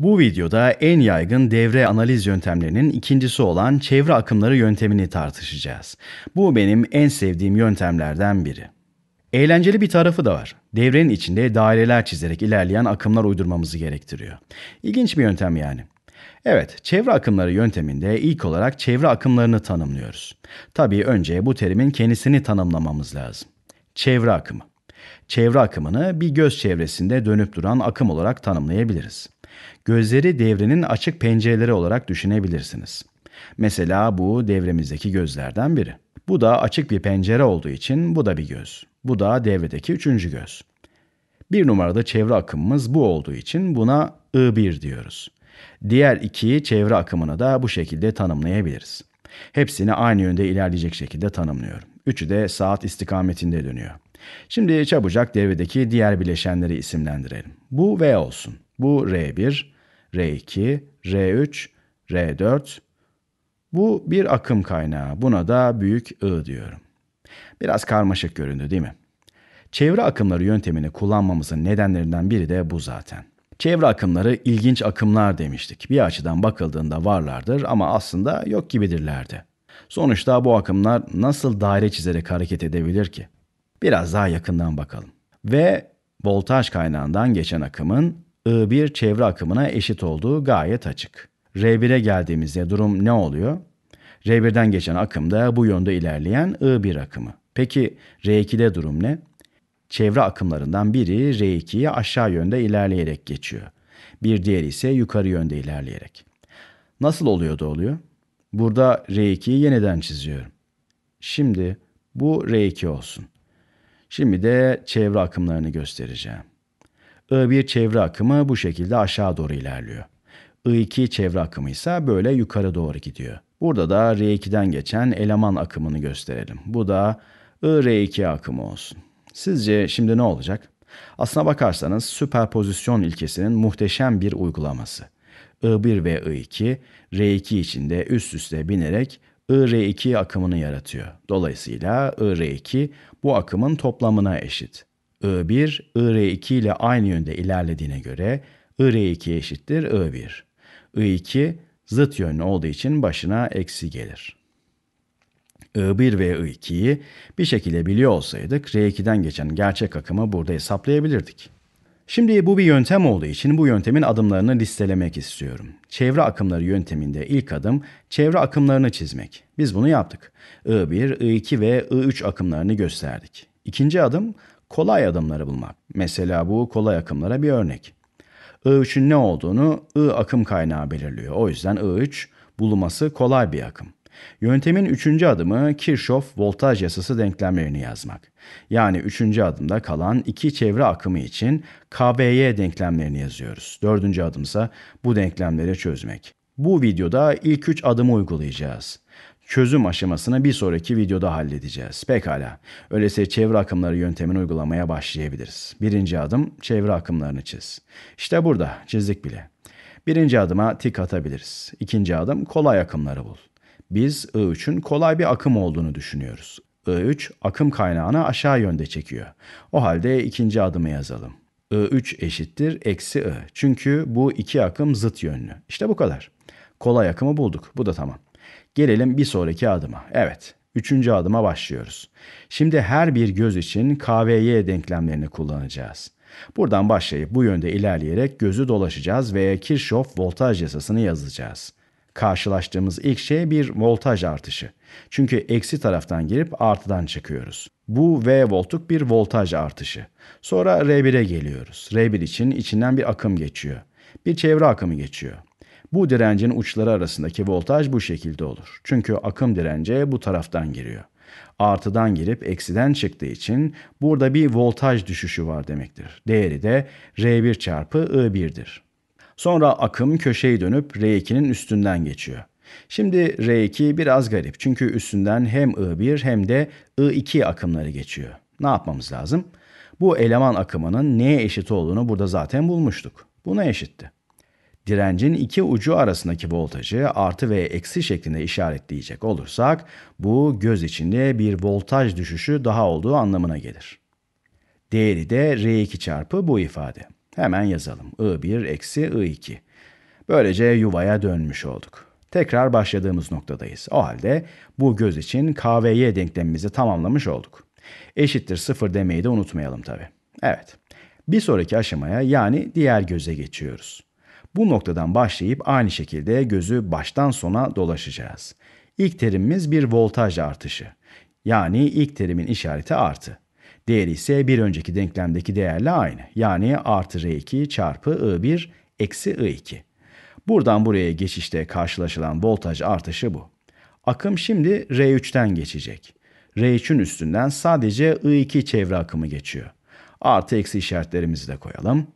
Bu videoda en yaygın devre analiz yöntemlerinin ikincisi olan çevre akımları yöntemini tartışacağız. Bu benim en sevdiğim yöntemlerden biri. Eğlenceli bir tarafı da var. Devrenin içinde daireler çizerek ilerleyen akımlar uydurmamızı gerektiriyor. İlginç bir yöntem yani. Evet, çevre akımları yönteminde ilk olarak çevre akımlarını tanımlıyoruz. Tabii önce bu terimin kendisini tanımlamamız lazım. Çevre akımı. Çevre akımını bir göz çevresinde dönüp duran akım olarak tanımlayabiliriz. Gözleri devrenin açık pencereleri olarak düşünebilirsiniz. Mesela bu devremizdeki gözlerden biri. Bu da açık bir pencere olduğu için bu da bir göz. Bu da devredeki üçüncü göz. Bir numarada çevre akımımız bu olduğu için buna I1 diyoruz. Diğer iki çevre akımını da bu şekilde tanımlayabiliriz. Hepsini aynı yönde ilerleyecek şekilde tanımlıyorum. Üçü de saat istikametinde dönüyor. Şimdi çabucak devredeki diğer bileşenleri isimlendirelim. Bu V olsun. Bu R1, R2, R3, R4. Bu bir akım kaynağı. Buna da büyük I diyorum. Biraz karmaşık göründü değil mi? Çevre akımları yöntemini kullanmamızın nedenlerinden biri de bu zaten. Çevre akımları ilginç akımlar demiştik. Bir açıdan bakıldığında varlardır ama aslında yok gibidirlerdi. Sonuçta bu akımlar nasıl daire çizerek hareket edebilir ki? Biraz daha yakından bakalım. Ve voltaj kaynağından geçen akımın I1 çevre akımına eşit olduğu gayet açık. R1'e geldiğimizde durum ne oluyor? R1'den geçen akım da bu yönde ilerleyen I1 akımı. Peki R2'de durum ne? Çevre akımlarından biri R2'ye aşağı yönde ilerleyerek geçiyor. Bir diğeri ise yukarı yönde ilerleyerek. Nasıl oluyor da oluyor? Burada R2'yi yeniden çiziyorum. Şimdi bu R2 olsun. Şimdi de çevre akımlarını göstereceğim. I1 çevre akımı bu şekilde aşağı doğru ilerliyor. I2 çevre akımı ise böyle yukarı doğru gidiyor. Burada da R2'den geçen eleman akımını gösterelim. Bu da IR2 akımı olsun. Sizce şimdi ne olacak? Aslına bakarsanız süperpozisyon ilkesinin muhteşem bir uygulaması. I1 ve I2, R2 içinde üst üste binerek IR2 akımını yaratıyor. Dolayısıyla IR2 bu akımın toplamına eşit. I1, IR2 ile aynı yönde ilerlediğine göre IR2 eşittir I1. I2 zıt yönlü olduğu için başına eksi gelir. I1 ve I2'yi bir şekilde biliyor olsaydık R2'den geçen gerçek akımı burada hesaplayabilirdik. Şimdi bu bir yöntem olduğu için bu yöntemin adımlarını listelemek istiyorum. Çevre akımları yönteminde ilk adım çevre akımlarını çizmek. Biz bunu yaptık. I1, I2 ve I3 akımlarını gösterdik. İkinci adım kolay adımları bulmak. Mesela bu kolay akımlara bir örnek. I3'ün ne olduğunu I akım kaynağı belirliyor. O yüzden I3 bulunması kolay bir akım. Yöntemin üçüncü adımı Kirchhoff voltaj yasası denklemlerini yazmak. Yani üçüncü adımda kalan iki çevre akımı için KVY denklemlerini yazıyoruz. Dördüncü adımsa bu denklemleri çözmek. Bu videoda ilk üç adımı uygulayacağız çözüm aşamasını bir sonraki videoda halledeceğiz. Pekala. Öyleyse çevre akımları yöntemini uygulamaya başlayabiliriz. Birinci adım çevre akımlarını çiz. İşte burada çizdik bile. Birinci adıma tik atabiliriz. İkinci adım kolay akımları bul. Biz I3'ün kolay bir akım olduğunu düşünüyoruz. I3 akım kaynağını aşağı yönde çekiyor. O halde ikinci adımı yazalım. I3 eşittir eksi I. Çünkü bu iki akım zıt yönlü. İşte bu kadar. Kolay akımı bulduk. Bu da tamam. Gelelim bir sonraki adıma. Evet, üçüncü adıma başlıyoruz. Şimdi her bir göz için KVY denklemlerini kullanacağız. Buradan başlayıp bu yönde ilerleyerek gözü dolaşacağız ve Kirchhoff voltaj yasasını yazacağız. Karşılaştığımız ilk şey bir voltaj artışı. Çünkü eksi taraftan girip artıdan çıkıyoruz. Bu V voltluk bir voltaj artışı. Sonra R1'e geliyoruz. R1 için içinden bir akım geçiyor. Bir çevre akımı geçiyor. Bu direncin uçları arasındaki voltaj bu şekilde olur. Çünkü akım dirence bu taraftan giriyor. Artıdan girip eksiden çıktığı için burada bir voltaj düşüşü var demektir. Değeri de R1 çarpı I1'dir. Sonra akım köşeyi dönüp R2'nin üstünden geçiyor. Şimdi R2 biraz garip çünkü üstünden hem I1 hem de I2 akımları geçiyor. Ne yapmamız lazım? Bu eleman akımının neye eşit olduğunu burada zaten bulmuştuk. Buna eşitti direncin iki ucu arasındaki voltajı artı ve eksi şeklinde işaretleyecek olursak bu göz içinde bir voltaj düşüşü daha olduğu anlamına gelir. Değeri de R2 çarpı bu ifade. Hemen yazalım. I1 eksi I2. Böylece yuvaya dönmüş olduk. Tekrar başladığımız noktadayız. O halde bu göz için K ve Y denklemimizi tamamlamış olduk. Eşittir sıfır demeyi de unutmayalım tabi. Evet. Bir sonraki aşamaya yani diğer göze geçiyoruz. Bu noktadan başlayıp aynı şekilde gözü baştan sona dolaşacağız. İlk terimimiz bir voltaj artışı. Yani ilk terimin işareti artı. Değeri ise bir önceki denklemdeki değerle aynı. Yani artı R2 çarpı I1 eksi I2. Buradan buraya geçişte karşılaşılan voltaj artışı bu. Akım şimdi R3'ten geçecek. R3'ün üstünden sadece I2 çevre akımı geçiyor. Artı eksi işaretlerimizi de koyalım.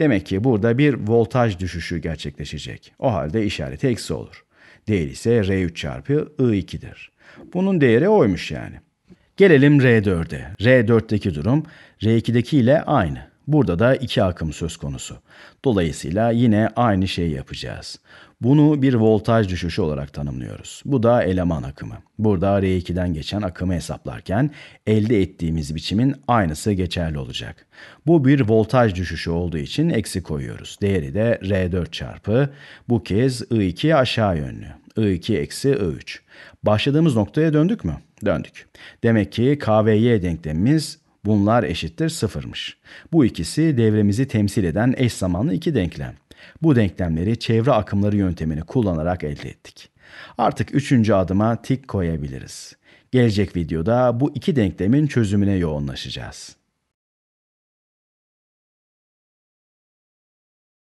Demek ki burada bir voltaj düşüşü gerçekleşecek. O halde işareti eksi olur. Değeri ise R3 çarpı I2'dir. Bunun değeri oymuş yani. Gelelim R4'e. R4'teki durum R2'deki ile aynı. Burada da iki akım söz konusu. Dolayısıyla yine aynı şeyi yapacağız. Bunu bir voltaj düşüşü olarak tanımlıyoruz. Bu da eleman akımı. Burada R2'den geçen akımı hesaplarken elde ettiğimiz biçimin aynısı geçerli olacak. Bu bir voltaj düşüşü olduğu için eksi koyuyoruz. Değeri de R4 çarpı bu kez I2 aşağı yönlü. I2 eksi I3. Başladığımız noktaya döndük mü? Döndük. Demek ki KVY denklemimiz Bunlar eşittir sıfırmış. Bu ikisi devremizi temsil eden eş zamanlı iki denklem. Bu denklemleri çevre akımları yöntemini kullanarak elde ettik. Artık üçüncü adıma tik koyabiliriz. Gelecek videoda bu iki denklemin çözümüne yoğunlaşacağız.